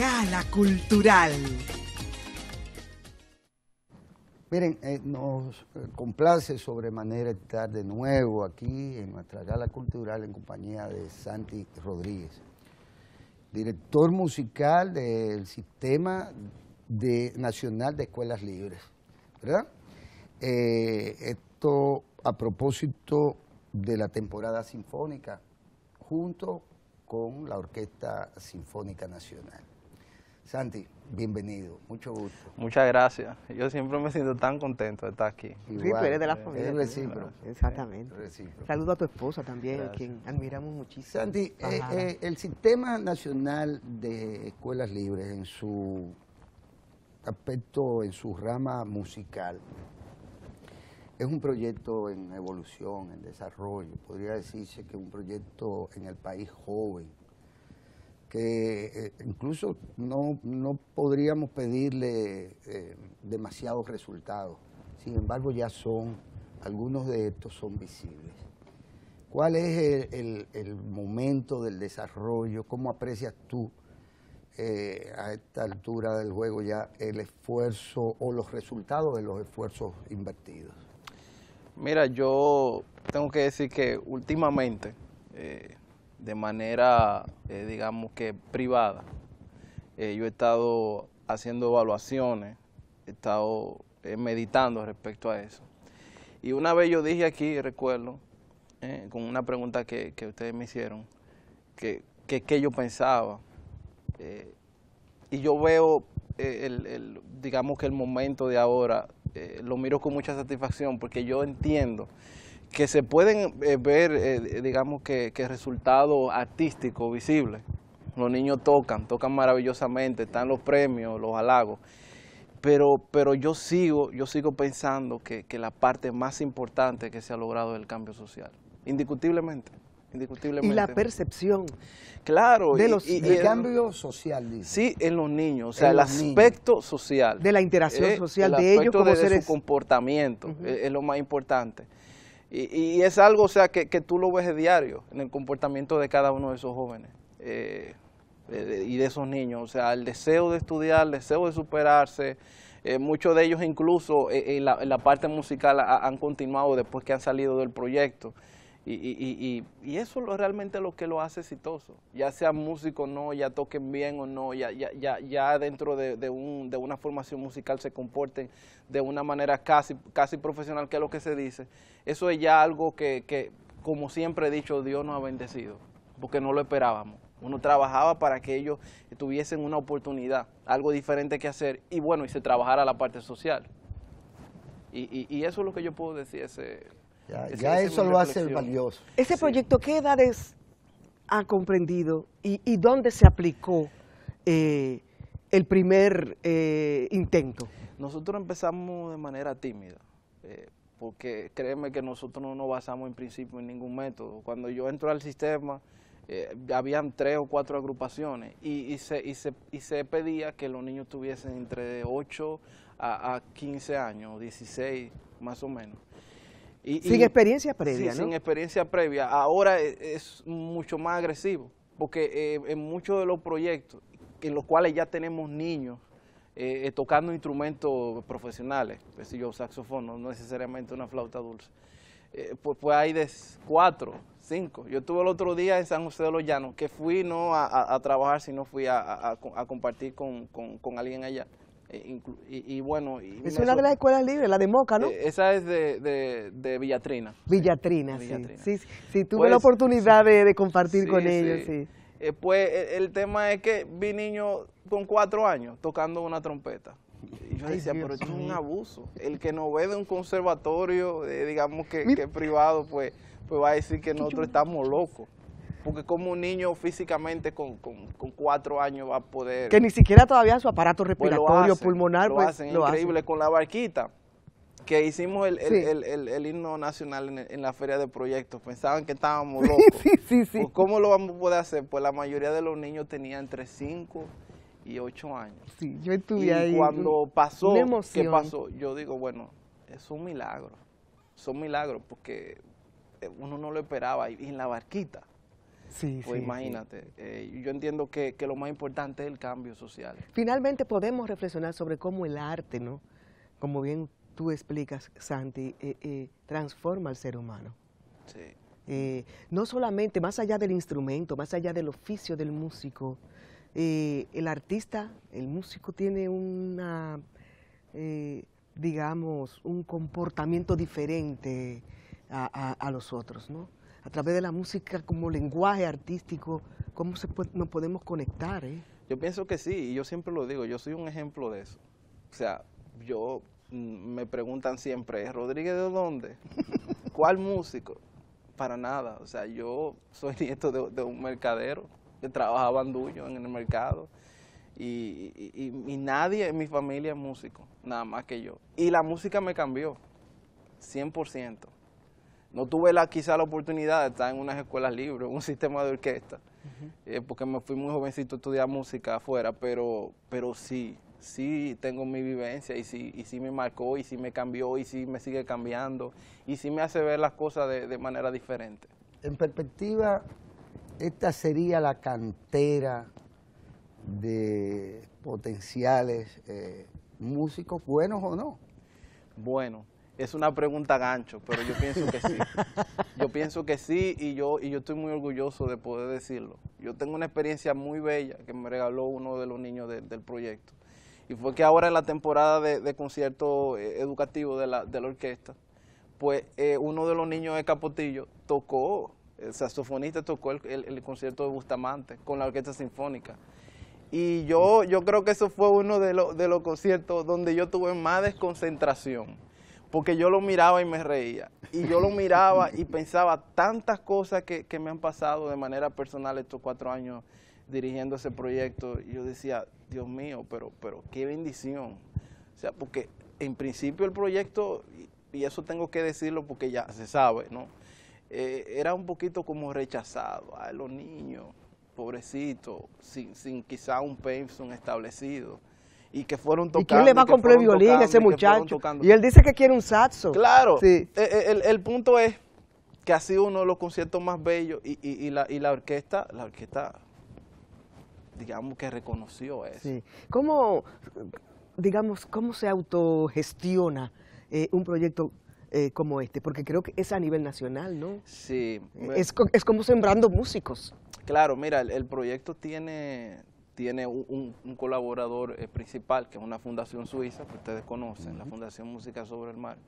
Gala Cultural. Miren, eh, nos complace sobremanera estar de nuevo aquí en nuestra Gala Cultural en compañía de Santi Rodríguez, director musical del Sistema Nacional de Escuelas Libres. ¿Verdad? Eh, esto a propósito de la temporada sinfónica, junto con la Orquesta Sinfónica Nacional. Santi, bienvenido, mucho gusto. Muchas gracias. Yo siempre me siento tan contento de estar aquí. sí, pero eres de la familia. Es recíproco. Exactamente. Saludo a tu esposa también, quien admiramos muchísimo. Santi, eh, eh, el Sistema Nacional de Escuelas Libres en su aspecto, en su rama musical, es un proyecto en evolución, en desarrollo. Podría decirse que un proyecto en el país joven que eh, incluso no, podríamos pedirle eh, demasiados resultados. Sin embargo, ya son, algunos de estos son visibles. ¿Cuál es el, momento del desarrollo? ¿Cómo aprecias tú eh, a esta altura del juego ya el esfuerzo o los resultados de los esfuerzos invertidos? Mira, yo tengo que decir que últimamente eh, de manera, eh, digamos que privada. Eh, yo he estado haciendo evaluaciones, he estado eh, meditando respecto a eso. Y una vez yo dije aquí, recuerdo, con una pregunta que, ustedes me hicieron, que, que yo pensaba. y yo veo, el, digamos que el momento de ahora, lo miro con mucha satisfacción porque yo entiendo que se pueden eh, ver, eh, digamos que, que resultado artístico, visible. Los niños tocan, tocan maravillosamente, están los premios, los halagos. Pero, pero yo, sigo, yo sigo pensando que, la parte más importante que se ha logrado es el cambio social, indiscutiblemente. Indiscutiblemente. Y la percepción. Claro. y, el, cambio social. Dice. Sí, en los niños. O sea, el aspecto social. De la interacción eh, social de ellos como de, de su comportamiento es, lo más importante. Y, es algo, o sea, que, que, tú lo ves de diario en el comportamiento de cada uno de esos jóvenes eh, eh, y de esos niños. O sea, el deseo de estudiar, el deseo de superarse. Eh, muchos de ellos incluso en la, parte musical han continuado después que han salido del proyecto. Y, y, y, y, eso es realmente lo que lo hace exitoso. Ya sea músico o no, ya toquen bien o no, ya, ya, ya, ya dentro de, un, de, una formación musical se comporten de una manera casi, casi profesional, que es lo que se dice. Eso es ya algo que, que, como siempre he dicho, Dios nos ha bendecido, porque no lo esperábamos. Uno trabajaba para que ellos tuviesen una oportunidad, algo diferente que hacer, y bueno, y se trabajara la parte social. Y, eso es lo que yo puedo decir. Ese, ya, eso lo hace valioso. ¿Ese proyecto qué edades ha comprendido y, dónde se aplicó eh, el primer eh, intento? Nosotros empezamos de manera tímida, eh, porque créeme que nosotros no nos basamos en principio en ningún método. Cuando yo entro al sistema, habían tres o cuatro agrupaciones y, y, se, pedía que los niños tuviesen entre 8 a, a 15 años, 16 más o menos sin experiencia previa, sin experiencia previa. Ahora e, es, mucho más agresivo, porque eh, en muchos de los proyectos en los cuales ya tenemos niños eh, eh, tocando instrumentos profesionales, es si yo saxofono, no necesariamente una flauta dulce, pues, pues, hay de cuatro, cinco. Yo estuve el otro día en San José de los Llanos, que fui no a, trabajar, sino fui a, compartir con alguien allá. Eh, y, bueno. Y es una de las escuelas libres, la de Moca, ¿no? Eh, esa es de, de, de Villatrina. Villatrina, sí. Sí, tuve pues, la oportunidad de, compartir con ellos, sí. Eh, pues e, el tema es que vi niño con cuatro años tocando una trompeta. Y yo decía, pero es un abuso. El que no ve de un conservatorio, digamos que, que privado, pues, pues va a decir que nosotros estamos locos. Porque como un niño físicamente con, cuatro años va a poder... Que ni siquiera todavía su aparato pues respiratorio pulmonar... Pues, lo hacen, increíble con la barquita. Que hicimos el, himno nacional en, la feria de proyectos. Pensaban que estábamos locos. Sí, sí, pues, ¿Cómo lo vamos a poder hacer? Pues la mayoría de los niños tenían entre cinco y ocho años. Sí, yo estuve y cuando pasó, ¿qué pasó? Yo digo, bueno, es un milagro. son milagros porque eh, uno no lo esperaba. Y en la barquita Sí, pues imagínate, eh, yo entiendo que, lo más importante es el cambio social. Finalmente podemos reflexionar sobre cómo el arte, ¿no? Como bien tú explicas, Santi, eh, eh, transforma al ser humano. no solamente, más allá del instrumento, más allá del oficio del músico, el artista, el músico tiene una, digamos, un comportamiento diferente a los otros, ¿no? a través de la música como lenguaje artístico, cómo se nos podemos conectar. Eh? Yo pienso que sí, y yo siempre lo digo, yo soy un ejemplo de eso. O sea, yo mm, me preguntan siempre, eh, ¿Rodríguez de dónde? ¿Cuál músico? Para nada, o sea, yo soy nieto de, un mercadero, que trabajaba en el mercado, y, y, y, nadie en mi familia es músico, nada más que yo. Y la música me cambió, 100%. No tuve la, quizá la oportunidad de estar en unas escuelas libres, un sistema de orquesta, eh, porque me fui muy jovencito a estudiar música afuera, pero, pero sí, sí tengo mi vivencia y sí, me marcó y sí me cambió y sí me sigue cambiando y sí me hace ver las cosas de, manera diferente. En perspectiva, esta sería la cantera de potenciales eh, músicos, buenos o no. Bueno, es una pregunta gancho, pero yo pienso que sí. Yo pienso que sí y yo, y yo estoy muy orgulloso de poder decirlo. Yo tengo una experiencia muy bella que me regaló uno de los niños del proyecto. Y fue que ahora en la temporada de, concierto eh, educativo de la, orquesta, pues eh, uno de los niños de Capotillo tocó, el saxofonista tocó el, concierto de Bustamante con la orquesta sinfónica. Y yo, yo creo que eso fue uno de, de los conciertos donde yo tuve más desconcentración porque yo lo miraba y me reía. Y yo lo miraba y pensaba tantas cosas que, me han pasado de manera personal estos cuatro años dirigiendo ese proyecto. yo decía, Dios mío, pero, pero qué bendición. O sea, porque en principio el proyecto, y eso tengo que decirlo porque ya se sabe, ¿no? Eh, era un poquito como rechazado. a los niños, pobrecitos, sin, sin quizá un pension establecido y que fueron tocando. ¿Y quién le va a comprar el violín a ese muchacho? Y él dice que quiere un saxo. Claro, sí. E, e, el, punto es que ha sido uno de los conciertos más bellos y, la, y la orquesta, la orquesta, digamos que reconoció eso. ¿Cómo, digamos, cómo se autogestiona eh, un proyecto eh, como este? Porque creo que es a nivel nacional, ¿no? Sí. Eh, es, como sembrando músicos. Claro, mira, el proyecto tiene, tiene un, colaborador eh, principal, que es una fundación suiza, que ustedes conocen, la Fundación Música sobre el Mar,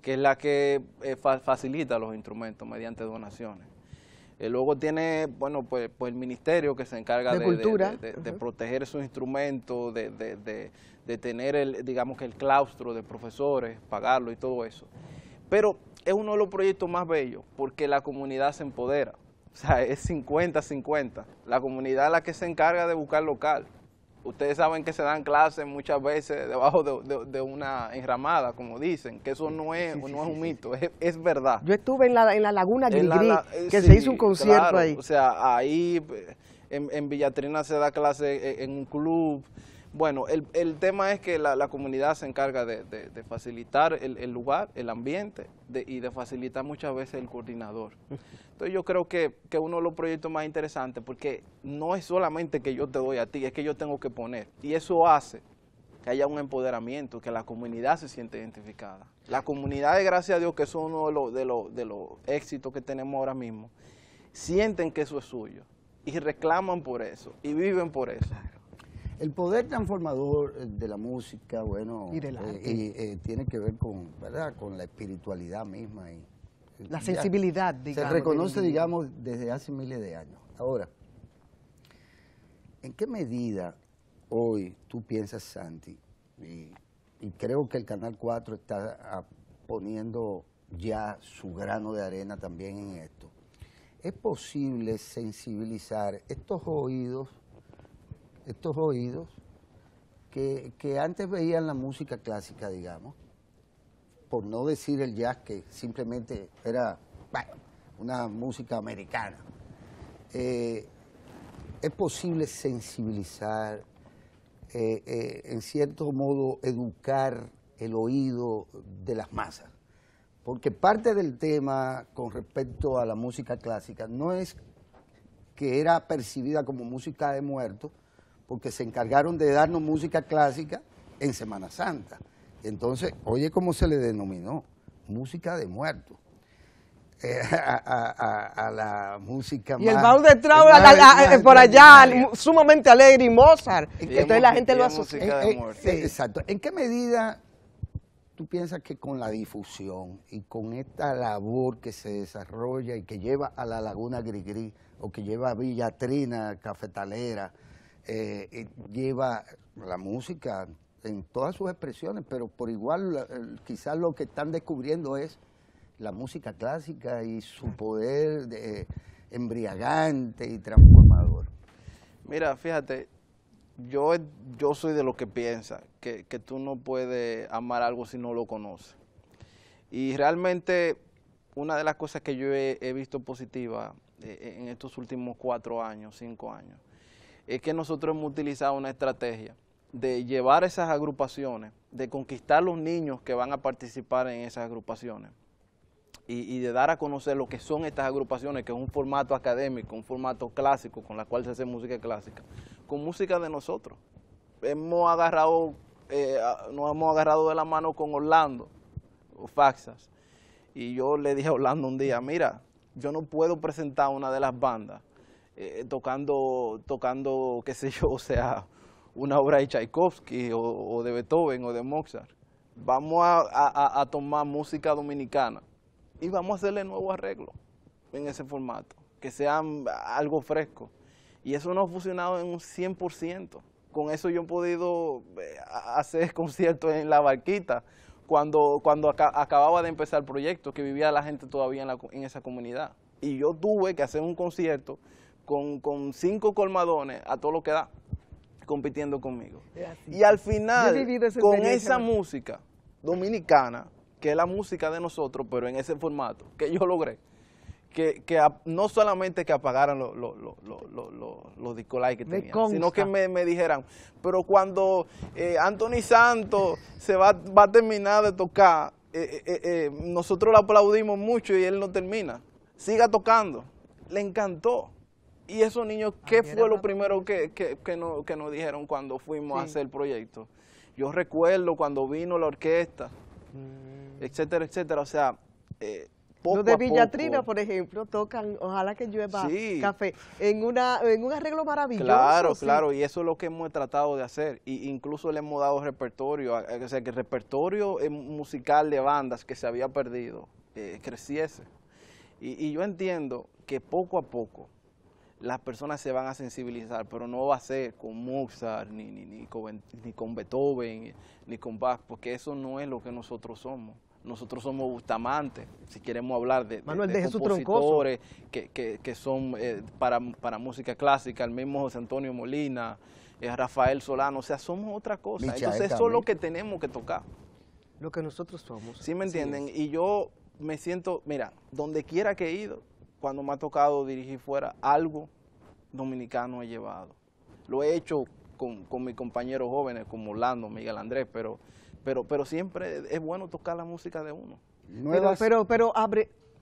que es la que eh, facilita los instrumentos mediante donaciones. Eh, luego tiene, bueno, pues, pues, el ministerio que se encarga de, de, proteger sus instrumentos, de, tener, el, digamos que el claustro de profesores, pagarlo y todo eso. Pero es uno de los proyectos más bellos porque la comunidad se empodera. O sea, es 50-50. La comunidad es la que se encarga de buscar local. Ustedes saben que se dan clases muchas veces debajo de, una enramada, como dicen, que eso no es, no es un mito, es, es, verdad. Yo estuve en la, en la Laguna que se hizo un concierto ahí. O sea, ahí eh, en, en Villatrina se da clase en, eh, en un club, bueno, el, el, tema es que la, comunidad se encarga de, facilitar el, lugar, el ambiente y de facilitar muchas veces el coordinador. Entonces yo creo que, que, uno de los proyectos más interesantes porque no es solamente que yo te doy a ti, es que yo tengo que poner. Y eso hace que haya un empoderamiento, que la comunidad se siente identificada. La comunidad, gracias a Dios, que es uno de los, de los, de los éxitos que tenemos ahora mismo, sienten que eso es suyo y reclaman por eso y viven por eso. El poder transformador eh, de la música, bueno, eh, y Eh, tiene que ver con, ¿verdad? con la espiritualidad misma. Y, la sensibilidad, digamos. Se reconoce, digamos, desde hace miles de años. Ahora, ¿en qué medida hoy tú piensas, Santi, y, creo que el Canal 4 está ah, poniendo ya su grano de arena también en esto, es posible sensibilizar estos oídos estos oídos que, antes veían la música clásica, digamos, por no decir el jazz, que simplemente era una música americana. Eh, es posible sensibilizar, eh, eh, en cierto modo educar el oído de las masas. Porque parte del tema con respecto a la música clásica no es que era percibida como música de muertos, porque se encargaron de darnos música clásica en Semana Santa. Entonces, oye cómo se le denominó, música de muertos. Eh, a, la música Y el baúl de Trau eh, por allá, sumamente alegre y Mozart. Entonces la gente lo asocia. Eh, exacto. ¿En qué medida tú piensas que con la difusión y con esta labor que se desarrolla y que lleva a la Laguna Grigri o que lleva a Villa Cafetalera, eh, lleva la música en todas sus expresiones, pero por igual quizás lo que están descubriendo es la música clásica y su poder de, eh, embriagante y transformador. Mira, fíjate, yo, soy de los que piensa que, tú no puedes amar algo si no lo conoces. Y realmente una de las cosas que yo he, visto positiva eh, en estos últimos cuatro años, cinco años, es que nosotros hemos utilizado una estrategia de llevar esas agrupaciones, de conquistar los niños que van a participar en esas agrupaciones y, de dar a conocer lo que son estas agrupaciones, que es un formato académico, un formato clásico con la cual se hace música clásica, con música de nosotros. Hemos agarrado, eh, nos hemos agarrado de la mano con Orlando, o Faxas, y yo le dije a Orlando un día, mira, yo no puedo presentar una de las bandas eh, tocando, tocando, qué sé yo, o sea, una obra de Tchaikovsky o, de Beethoven o de Mozart. Vamos a, tomar música dominicana y vamos a hacerle nuevo arreglo en ese formato, que sea algo fresco. Y eso no ha funcionado en un 100%. Con eso yo he podido eh, hacer conciertos en La Barquita, cuando, cuando acababa de empezar el proyecto, que vivía la gente todavía en, en esa comunidad. Y yo tuve que hacer un concierto con, cinco colmadones a todo lo que da compitiendo conmigo. Y al final, con esa música dominicana, que es la música de nosotros, pero en ese formato, que yo logré, que, no solamente que apagaran los lo, que tenían, sino que me, dijeran, pero cuando eh, Anthony Santos se va, a terminar de tocar, eh, eh, nosotros lo aplaudimos mucho y él no termina, siga tocando, le encantó. ¿Y esos niños qué fue lo primero que, nos dijeron cuando fuimos a hacer el proyecto? Yo recuerdo cuando vino la orquesta, mm. etcétera, etcétera. O sea, eh, poco Los de Villatrina, por ejemplo, tocan, ojalá que llueva café, en, una, en un arreglo maravilloso. Claro, claro, y eso es lo que hemos tratado de hacer. Y incluso le hemos dado repertorio, o sea, que el repertorio eh, musical de bandas que se había perdido eh, creciese. Y, y yo entiendo que poco a poco las personas se van a sensibilizar, pero no va a ser con Mozart, ni, ni, ni, con, ni con, Beethoven, ni con Bach, porque eso no es lo que nosotros somos. Nosotros somos gustamantes, si queremos hablar de, Manuel de, compositores que, que, son eh, para, música clásica, el mismo José Antonio Molina, eh, Rafael Solano, o sea, somos otra cosa. Entonces eso es lo que tenemos que tocar. Lo que nosotros somos. ¿Sí me entienden? Y yo me siento, mira, donde quiera que he ido, cuando me ha tocado dirigir fuera, algo dominicano he llevado. Lo he hecho con, mis compañeros jóvenes como Orlando, Miguel Andrés, pero, pero, pero siempre es bueno tocar la música de uno. Pero, pero,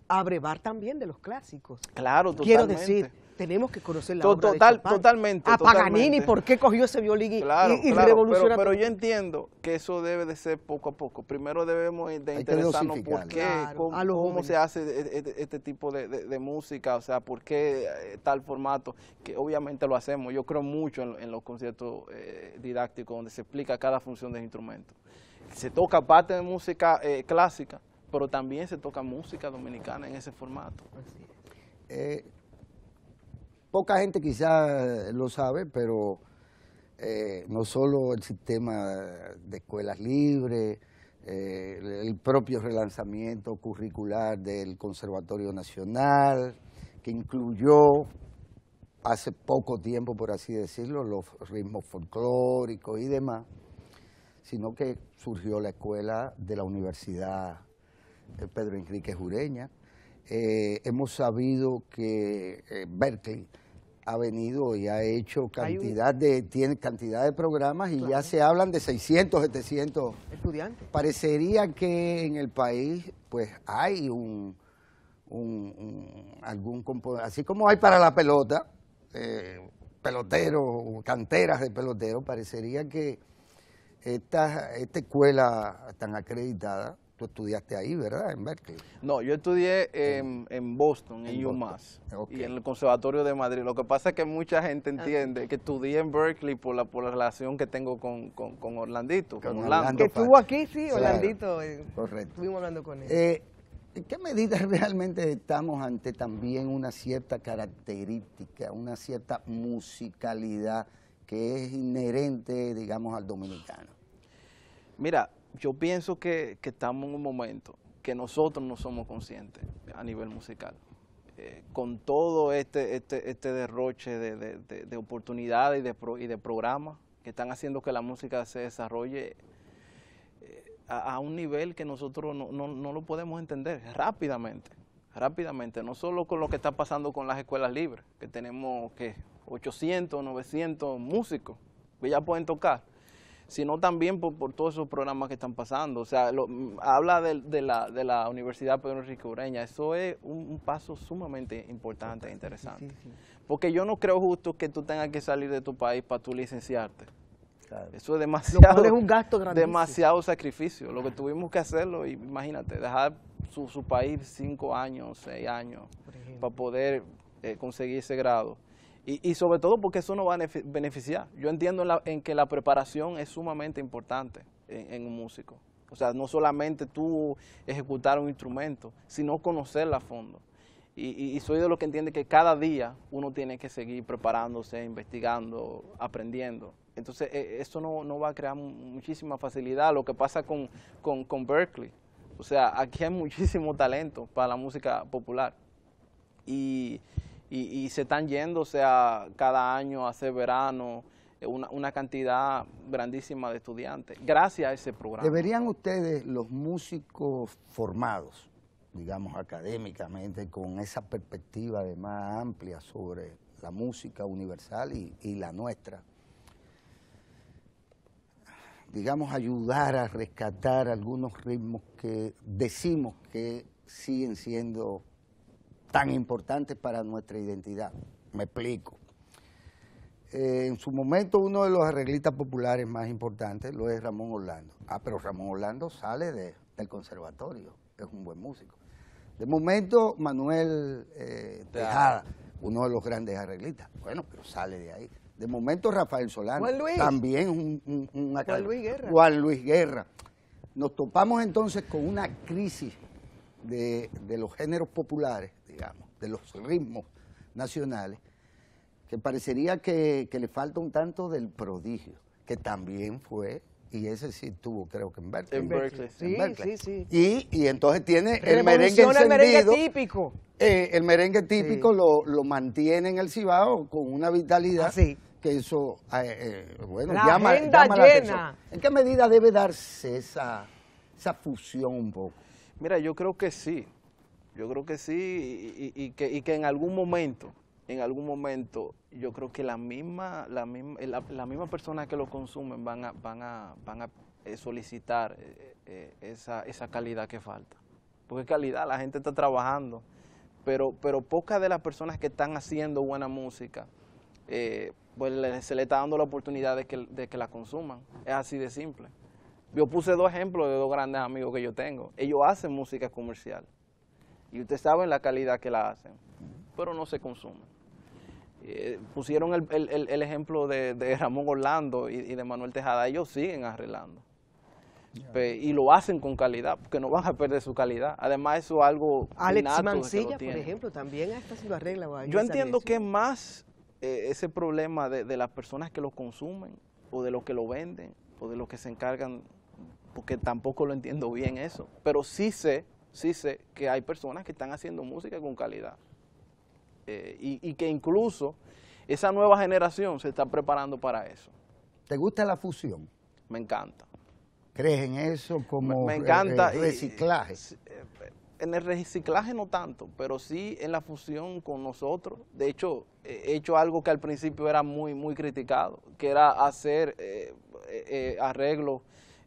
abrevar también de los clásicos. Claro, totalmente. Quiero decir, tenemos que conocer la Total, Totalmente. A Paganini, ¿por qué cogió ese violín y, claro, Pero, yo entiendo que eso debe de ser poco a poco. Primero debemos de interesarnos por qué, cómo, se hace e-, e-, e-, este, tipo de, música, o sea, por qué eh, tal formato, que obviamente lo hacemos. Yo creo mucho en, los conciertos eh, didácticos donde se explica cada función del instrumento. Se toca parte de música eh, clásica, pero también se toca música dominicana en ese formato. Eh, Poca gente quizás eh, lo sabe, pero eh, no solo el sistema de escuelas libres, eh, el propio relanzamiento curricular del Conservatorio Nacional, que incluyó hace poco tiempo, por así decirlo, los ritmos folclóricos y demás, sino que surgió la escuela de la Universidad Pedro Enrique Jureña, eh, hemos sabido que eh, ha venido y ha hecho cantidad de tiene cantidad de programas y ya se hablan de 600, 700 estudiantes. Parecería que en el país pues hay un, algún componente, así como hay para la pelota, eh, peloteros, canteras de peloteros, parecería que esta, esta escuela tan acreditada estudiaste ahí, ¿verdad? En Berkeley. No, yo estudié en, Boston, en, UMass, y en el Conservatorio de Madrid. Lo que pasa es que mucha gente entiende que estudié en Berkeley por la, por la relación que tengo con, Orlandito, Que estuvo aquí, sí, Orlandito. Eh, Correcto. Estuvimos hablando con él. Eh, ¿En qué medida realmente estamos ante también una cierta característica, una cierta musicalidad que es inherente, digamos, al dominicano? Mira, yo pienso que, estamos en un momento que nosotros no somos conscientes a nivel musical. Eh, con todo este, este, este derroche de, oportunidades y de, y de programas que están haciendo que la música se desarrolle eh, a, un nivel que nosotros no, lo podemos entender rápidamente, rápidamente, no solo con lo que está pasando con las escuelas libres, que tenemos que 800, 900 músicos que ya pueden tocar, sino también por, todos esos programas que están pasando. O sea, mm, habla de, la, Universidad Pedro Enrique Ureña. Eso es un, paso sumamente importante e interesante. Porque yo no creo justo que tú tengas que salir de tu país para tú licenciarte. Eso es demasiado. es un gasto Demasiado sacrificio. Lo que tuvimos que hacerlo, imagínate, dejar su, país cinco años, seis años, para poder eh, conseguir ese grado. Y, sobre todo porque eso no va a beneficiar. Yo entiendo en, que la preparación es sumamente importante en, un músico. O sea, no solamente tú ejecutar un instrumento, sino conocerla a fondo. Y, soy de los que entiende que cada día uno tiene que seguir preparándose, investigando, aprendiendo. Entonces, e, eso no, va a crear muchísima facilidad. Lo que pasa con, con, con Berkeley. O sea, aquí hay muchísimo talento para la música popular. Y y, se están yendo, o sea, cada año hace verano, eh, una, cantidad grandísima de estudiantes, gracias a ese programa. ¿Deberían ustedes, los músicos formados, digamos académicamente, con esa perspectiva de más amplia sobre la música universal y, y la nuestra, digamos, ayudar a rescatar algunos ritmos que decimos que siguen siendo tan importantes para nuestra identidad. Me explico. Eh, en su momento uno de los arreglistas populares más importantes lo es Ramón Orlando. Ah, pero Ramón Orlando sale de, del conservatorio, es un buen músico. De momento Manuel eh, Tejada, uno de los grandes arreglistas, bueno, pero sale de ahí. De momento Rafael Solano, también un, un, Juan Luis Guerra. Juan Luis Guerra. Nos topamos entonces con una crisis de, los géneros populares, digamos, de los ritmos nacionales, que parecería que, le falta un tanto del prodigio, que también fue, y ese sí tuvo creo que en Berkeley. En Berkeley. Sí, sí, Y, entonces tiene el merengue típico. el merengue típico eh, lo, mantiene en el Cibao con una vitalidad. Ah, que eso, eh, eh, bueno, la llama, llama llena. ¿En qué medida debe darse esa, esa fusión un poco? Mira, yo creo que sí, yo creo que sí, y, que, en algún momento, en algún momento, yo creo que las mismas la misma, que lo consumen van a, van a, van a eh, solicitar eh, eh, esa, calidad que falta. Porque calidad, la gente está trabajando, pero, pero pocas de las personas que están haciendo buena música, pues se le está dando la oportunidad de que la consuman. Es así de simple. Yo puse dos ejemplos de dos grandes amigos que yo tengo. Ellos hacen música comercial y ustedes saben la calidad que la hacen, pero no se consumen. Eh, pusieron el, ejemplo de, Ramón Orlando y, de Manuel Tejada, ellos siguen arreglando. y lo hacen con calidad, porque no van a perder su calidad. Además, eso es algo. Alex Mancilla, por ejemplo, también está haciendo arregla. Yo entiendo que más eh, ese problema de, de las personas que lo consumen, o de los que lo venden, o de los que se encargan porque tampoco lo entiendo bien eso. Pero sí sé, sí sé que hay personas que están haciendo música con calidad. Eh, y, que incluso esa nueva generación se está preparando para eso. ¿Te gusta la fusión? Me encanta. ¿Crees en eso como me, encanta, reciclaje? Eh, en el reciclaje no tanto, pero sí en la fusión con nosotros. De hecho, he hecho algo que al principio era muy, muy criticado, que era hacer eh, arreglos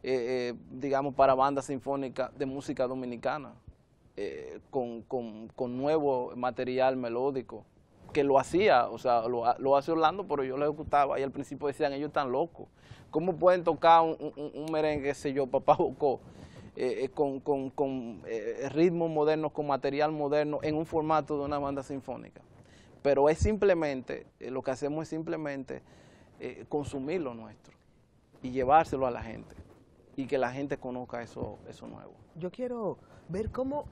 eh, eh, digamos, para bandas sinfónicas de música dominicana, eh, con, nuevo material melódico que lo hacía, o sea, lo, lo, hace Orlando, pero yo lo ejecutaba y al principio decían, ellos están locos. ¿Cómo pueden tocar un, merengue, sé yo, papá Bocó, eh, con, con, con ritmos modernos, con material moderno, en un formato de una banda sinfónica? Pero es simplemente, lo que hacemos es simplemente consumir lo nuestro y llevárselo a la gente y que la gente conozca eso, eso nuevo. Yo quiero ver cómo,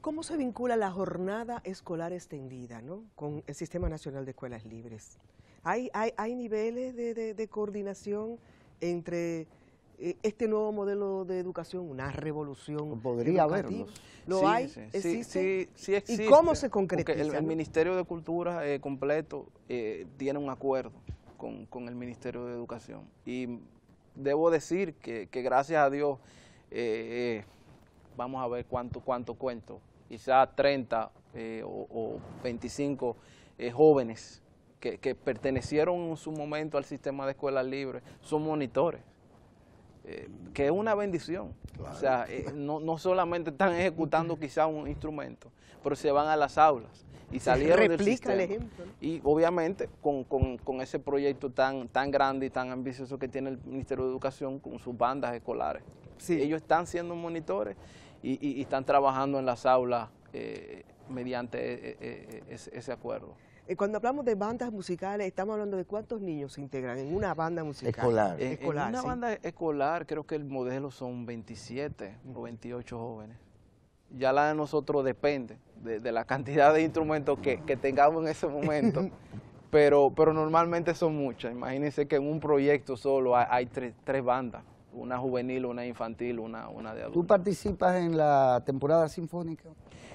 cómo se vincula la jornada escolar extendida ¿no? con el Sistema Nacional de Escuelas Libres. ¿Hay, hay, niveles de, de, coordinación entre eh, este nuevo modelo de educación, una revolución. Podría haber. ¿Lo hay? ¿Existe? Sí, ¿Y cómo se concretiza? El, el, Ministerio de Cultura eh, completo eh, tiene un acuerdo con, con, el Ministerio de Educación y debo decir que, gracias a Dios, eh, eh, vamos a ver cuánto, cuánto cuento, quizás 30 eh, o, 25 jóvenes que, pertenecieron en su momento al sistema de escuelas libres, son monitores. que es una bendición. O sea, no, no solamente están ejecutando quizás un instrumento, pero se van a las aulas y salieron del Y obviamente con, ese proyecto tan, tan grande y tan ambicioso que tiene el Ministerio de Educación con sus bandas escolares. Sí. Ellos están siendo monitores y, están trabajando en las aulas eh, mediante eh, eh, ese, acuerdo cuando hablamos de bandas musicales, estamos hablando de cuántos niños se integran en una banda musical. Escolar. En, una banda escolar creo que el modelo son 27 o 28 jóvenes ya la de nosotros depende de, la cantidad de instrumentos que, tengamos en ese momento. pero, pero normalmente son muchas. Imagínense que en un proyecto solo hay, tres bandas una juvenil, una infantil, una, una de adultos. ¿Tú participas en la temporada sinfónica?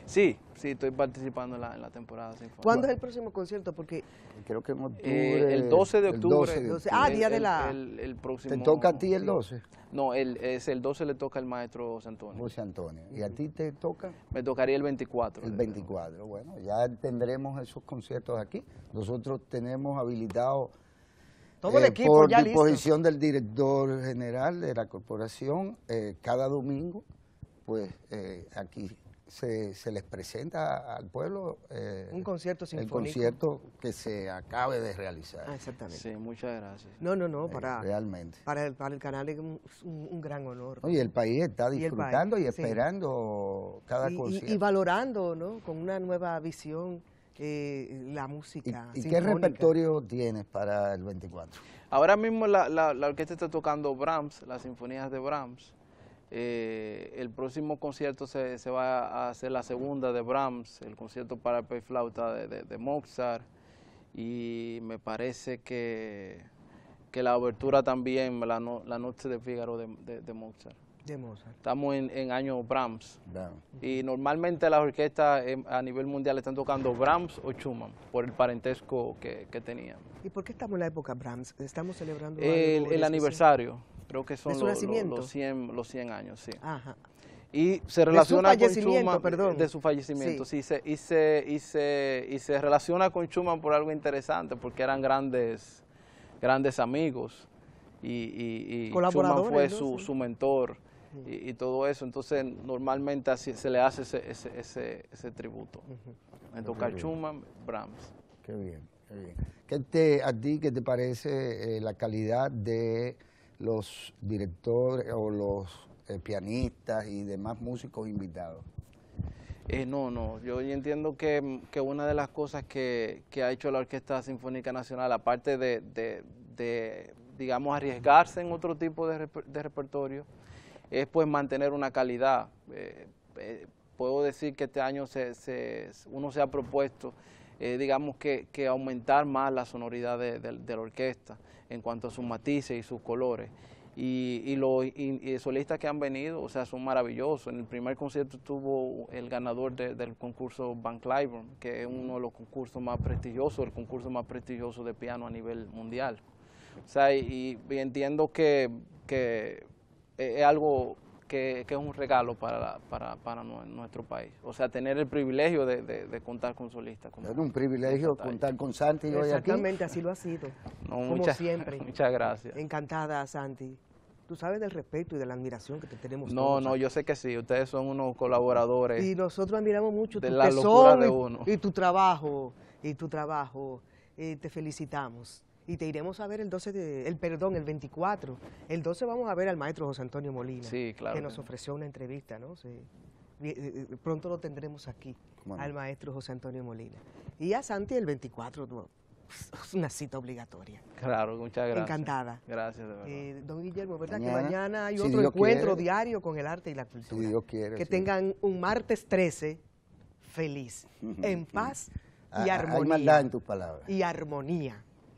Sí, sí, estoy participando en la, temporada sinfónica. ¿Cuándo es el próximo concierto? Porque creo que eh, el 12 de octubre. Ah, día de la... El, próximo, ¿Te toca a ti el 12? No, el, es el 12 le toca al maestro José Antonio. José Antonio. ¿Y a ti te toca? Me tocaría el 24. El 24, bueno, ya tendremos esos conciertos aquí. Nosotros tenemos habilitado todo el eh, equipo por disposición del director general de la corporación, eh, cada domingo, pues eh, aquí se, les presenta al pueblo un concierto sinfónico. El concierto que se acabe de realizar. Ah, exactamente. Sí, muchas gracias. No, no, no, para, realmente. para, el, canal es un, gran honor. y el país está disfrutando y, esperando cada concierto. y, valorando, ¿no? Con una nueva visión eh, la música. ¿Y, qué repertorio tienes para el 24? Ahora mismo la, la, orquesta está tocando Brahms, las sinfonías de Brahms. Eh, el próximo concierto se, va a hacer la segunda de Brahms, el concierto para el flauta de, de, Mozart. Y me parece que, que la abertura también, la, la noche de Fígaro de, de Mozart. Estamos en, en año Brahms. Y normalmente las orquestas em, a nivel mundial están tocando Brahms o Schumann, por el parentesco que, que tenían. ¿Y por qué estamos en la época Brahms? ¿Estamos celebrando el, el aniversario? Creo que son los, 100, años, sí. y se relaciona con Schumann, de su fallecimiento, sí, se, y, se, y, se, y, se, relaciona con Schumann por algo interesante, porque eran grandes, grandes amigos y, Schumann fue su, su, mentor y, todo eso. Entonces, normalmente así se le hace ese, ese, tributo. En tocar Schumann, Brahms. Qué bien, qué bien. te, ¿A ti qué te parece eh, la calidad de los directores o los eh, pianistas y demás músicos invitados? Eh, no, no, yo entiendo que, una de las cosas que, ha hecho la Orquesta Sinfónica Nacional, aparte de, digamos, arriesgarse en otro tipo de repertorio, es pues mantener una calidad. Eh, eh, puedo decir que este año se, uno se ha propuesto, eh, digamos que, aumentar más la sonoridad de, la orquesta en cuanto a sus matices y sus colores. Y, los solistas que han venido, o sea, son maravillosos. En el primer concierto tuvo el ganador del concurso Van Cliburn, que es uno de los concursos más prestigiosos, el concurso más prestigioso de piano a nivel mundial. O sea, y, entiendo que, que eh, es algo que, es un regalo para, para, para, nuestro país. O sea, tener el privilegio de, contar con solistas. es un privilegio contar con Santi hoy aquí. Exactamente, así lo ha sido, como siempre. Muchas gracias. Encantada, Santi. Tú sabes del respeto y de la admiración que te tenemos. No, todos, no, yo sé que sí. Ustedes son unos colaboradores. Y nosotros admiramos mucho de tu la de uno. y tu trabajo. Y tu trabajo. te felicitamos y te iremos a ver el 12 de, el perdón, el 24. El 12 vamos a ver al maestro José Antonio Molina, que nos ofreció una entrevista, ¿no? Eh, eh, pronto lo tendremos aquí, al maestro José Antonio Molina. Y a Santi el 24, es una cita obligatoria. Claro, muchas gracias. Encantada. Gracias, de verdad. Eh, don Guillermo, ¿verdad que mañana hay otro encuentro diario con el arte y la cultura? Si Dios Que tengan un martes 13 feliz, en paz ah, y ah, armonía. maldad en tus palabras. Y armonía.